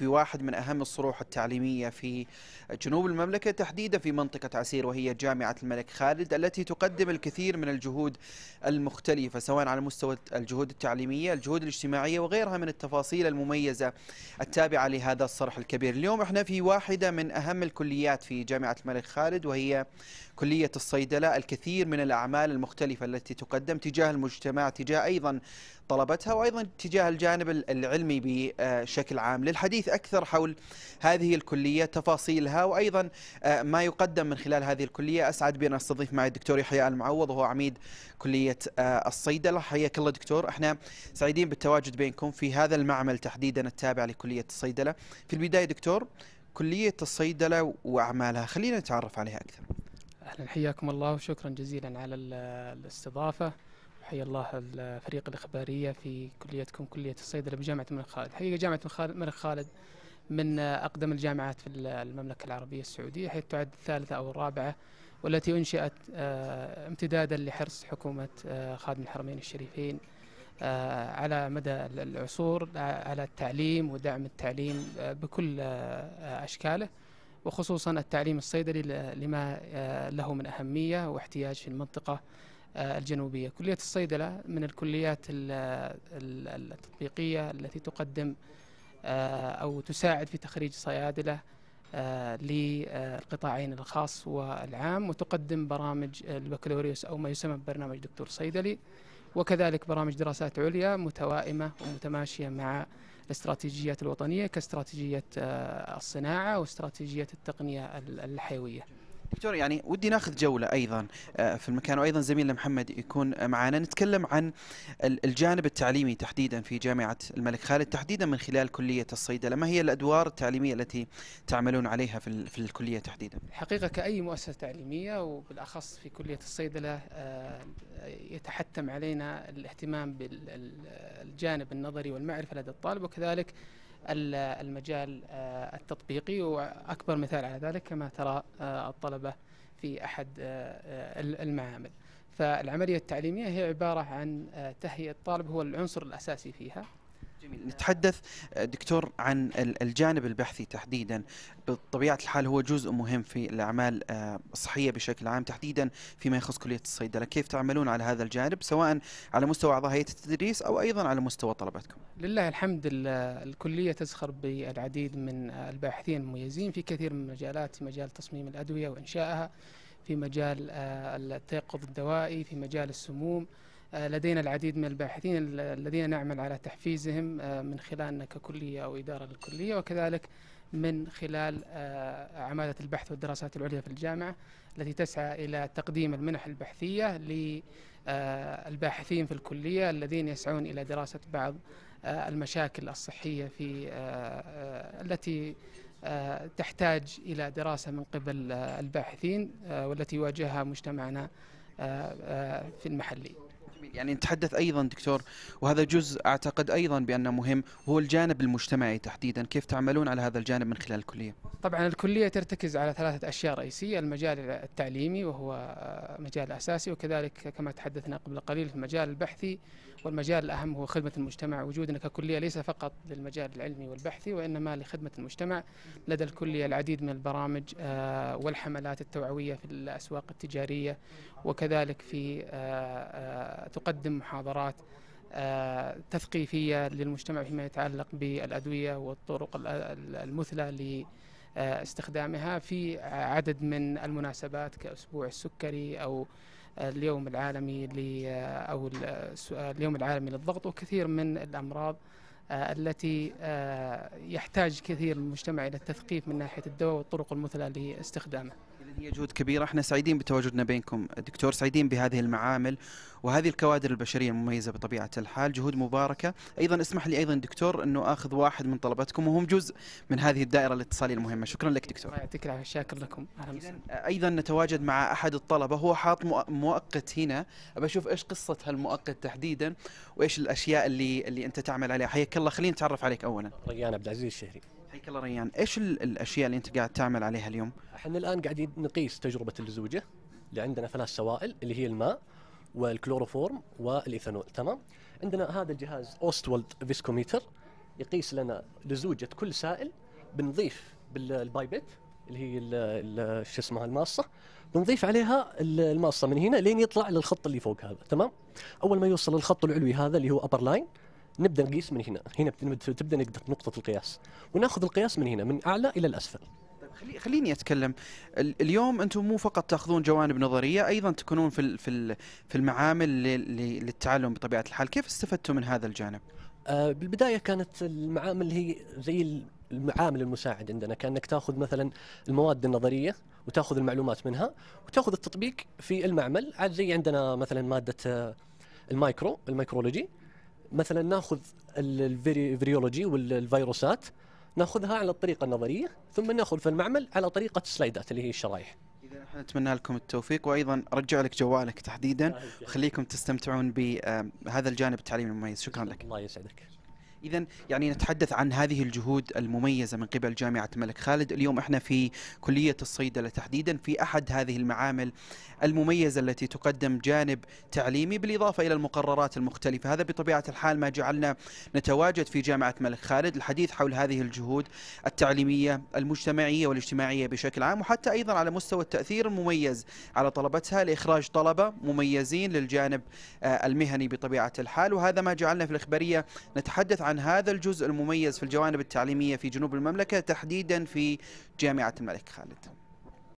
في واحد من أهم الصروح التعليمية في جنوب المملكة تحديدا في منطقة عسير وهي جامعة الملك خالد التي تقدم الكثير من الجهود المختلفة سواء على مستوى الجهود التعليمية الجهود الاجتماعية وغيرها من التفاصيل المميزة التابعة لهذا الصرح الكبير اليوم احنا في واحدة من أهم الكليات في جامعة الملك خالد وهي كلية الصيدلة الكثير من الأعمال المختلفة التي تقدم تجاه المجتمع تجاه أيضا طلبتها وأيضا تجاه الجانب العلمي بشكل عام للحديث أكثر حول هذه الكلية تفاصيلها وأيضا آه، ما يقدم من خلال هذه الكلية أسعد بأن أستضيف معي الدكتور يحيى المعوض وهو عميد كلية آه، الصيدلة حياك الله دكتور احنا سعيدين بالتواجد بينكم في هذا المعمل تحديدا التابع لكلية الصيدلة في البداية دكتور كلية الصيدلة وأعمالها خلينا نتعرف عليها أكثر أهلا حياكم الله وشكرا جزيلا على الاستضافة حيا الله الفريق الإخبارية في كليتكم كلية الصيدلة بجامعة الملك خالد حقيقة جامعة الملك خالد من أقدم الجامعات في المملكة العربية السعودية حيث تعد الثالثة أو الرابعة والتي أنشئت آه، امتدادا لحرص حكومة آه، خادم الحرمين الشريفين آه، على مدى العصور على التعليم ودعم التعليم بكل أشكاله وخصوصا التعليم الصيدلي لما له من أهمية واحتياج في المنطقة آه، الجنوبية كلية الصيدلة من الكليات التطبيقية التي تقدم آه، أو تساعد في تخريج صيادلة آه، للقطاعين الخاص والعام وتقدم برامج البكالوريوس أو ما يسمى ببرنامج دكتور صيدلي وكذلك برامج دراسات عليا متوائمة ومتماشية مع الاستراتيجيات الوطنية كاستراتيجية الصناعة واستراتيجية التقنية الحيوية دكتور يعني ودي ناخذ جوله ايضا آه، في المكان وايضا زميلنا محمد يكون معنا نتكلم عن الجانب التعليمي تحديدا في جامعه الملك خالد تحديدا من خلال كليه الصيدله ما هي الادوار التعليميه التي تعملون عليها في, في الكليه تحديدا؟ حقيقه كاي مؤسسه تعليميه وبالاخص في كليه الصيدله آه، يتحتم علينا الاهتمام بالجانب النظري والمعرفه لدى الطالب وكذلك المجال آه، التطبيقي واكبر مثال على ذلك كما ترى آه، الطلبه في احد آه، المعامل. فالعمليه التعليميه هي عباره عن تهيئه الطالب هو العنصر الاساسي فيها جميل. نتحدث آه، دكتور عن الجانب البحثي تحديدا بطبيعة الحال هو جزء مهم في الأعمال آه، الصحية بشكل عام تحديدا فيما يخص كلية الصيدلة كيف تعملون على هذا الجانب سواء على مستوى أعضاء هيئة التدريس أو أيضا على مستوى طلبتكم لله الحمد الكلية تزخر بالعديد من الباحثين المميزين في كثير من المجالات في مجال تصميم الأدوية وإنشائها في مجال آه، التيقظ الدوائي في مجال السموم آه، لدينا العديد من الباحثين الذين نعمل على تحفيزهم آه، من خلالنا ككلية أو إدارة الكلية وكذلك من خلال آه، عمادة البحث والدراسات العليا في الجامعة التي تسعى إلى تقديم المنح البحثية للباحثين في الكلية الذين يسعون إلى دراسة بعض المشاكل الصحية في التي تحتاج إلى دراسة من قبل الباحثين والتي يواجهها مجتمعنا في المحلي يعني نتحدث ايضا دكتور وهذا جزء اعتقد ايضا بانه مهم هو الجانب المجتمعي تحديدا كيف تعملون على هذا الجانب من خلال الكليه؟ طبعا الكليه ترتكز على ثلاثه اشياء رئيسيه المجال التعليمي وهو آه، مجال اساسي وكذلك كما تحدثنا قبل قليل في المجال البحثي والمجال الاهم هو خدمه المجتمع وجودنا ككليه ليس فقط للمجال العلمي والبحثي وانما لخدمه المجتمع لدى الكليه العديد من البرامج آه، والحملات التوعويه في الاسواق التجاريه وكذلك في آه، تقدم محاضرات آه، تثقيفيه للمجتمع فيما يتعلق بالادويه والطرق المثلى لاستخدامها في عدد من المناسبات كاسبوع السكري او اليوم العالمي او اليوم العالمي للضغط وكثير من الامراض آه، التي آه، يحتاج كثير المجتمع الى التثقيف من ناحيه الدواء والطرق المثلى لاستخدامه. هي جهود كبيره احنا سعيدين بتواجدنا بينكم دكتور سعيدين بهذه المعامل وهذه الكوادر البشريه المميزه بطبيعه الحال جهود مباركه ايضا اسمح لي ايضا دكتور انه اخذ واحد من طلبتكم وهم جزء من هذه الدائره الاتصاليه المهمه شكرا لك دكتور يعطيك العافيه شاكر لكم ايضا نتواجد مع احد الطلبه هو حاط مؤقت هنا ابى اشوف ايش قصه هالمؤقت تحديدا وايش الاشياء اللي اللي انت تعمل عليها حياك الله خلينا نتعرف عليك اولا ريان عبد العزيز الشهري حياك الله ريان، ايش الاشياء اللي انت قاعد تعمل عليها اليوم؟ احنا الان قاعدين نقيس تجربه الزوجه اللي عندنا ثلاث سوائل اللي هي الماء والكلوروفورم والايثانول، تمام؟ عندنا هذا الجهاز اوستولد فيسكوميتر يقيس لنا لزوجه كل سائل بنضيف بالبايبت اللي هي شو اسمها الماصه بنضيف عليها الماصه من هنا لين يطلع للخط اللي فوق هذا تمام اول ما يوصل للخط العلوي هذا اللي هو ابر لاين نبدا نقيس من هنا هنا تبدا نقطه القياس وناخذ القياس من هنا من اعلى الى الاسفل طيب، خليني اتكلم اليوم انتم مو فقط تاخذون جوانب نظريه ايضا تكونون في في في المعامل للتعلم بطبيعه الحال كيف استفدتم من هذا الجانب آه بالبدايه كانت المعامل هي زي المعامل المساعد عندنا كانك تاخذ مثلا المواد النظريه وتاخذ المعلومات منها وتاخذ التطبيق في المعمل عاد زي عندنا مثلا ماده آه، المايكرو الميكرولوجي مثلا ناخذ الفيريولوجي والفيروسات ناخذها على الطريقه النظريه ثم ناخذ في المعمل على طريقه السلايدات اللي هي الشرايح اذا احنا نتمنى لكم التوفيق وايضا رجع لك جوالك تحديدا وخليكم تستمتعون بهذا الجانب التعليمي المميز شكرا لك الله يسعدك إذا يعني نتحدث عن هذه الجهود المميزة من قبل جامعة الملك خالد، اليوم احنا في كلية الصيدلة تحديدا في أحد هذه المعامل المميزة التي تقدم جانب تعليمي بالإضافة إلى المقررات المختلفة، هذا بطبيعة الحال ما جعلنا نتواجد في جامعة الملك خالد الحديث حول هذه الجهود التعليمية المجتمعية والاجتماعية بشكل عام وحتى أيضا على مستوى التأثير المميز على طلبتها لإخراج طلبة مميزين للجانب آه، المهني بطبيعة الحال وهذا ما جعلنا في الإخبارية نتحدث عن عن هذا الجزء المميز في الجوانب التعليمية في جنوب المملكة تحديدا في جامعة الملك خالد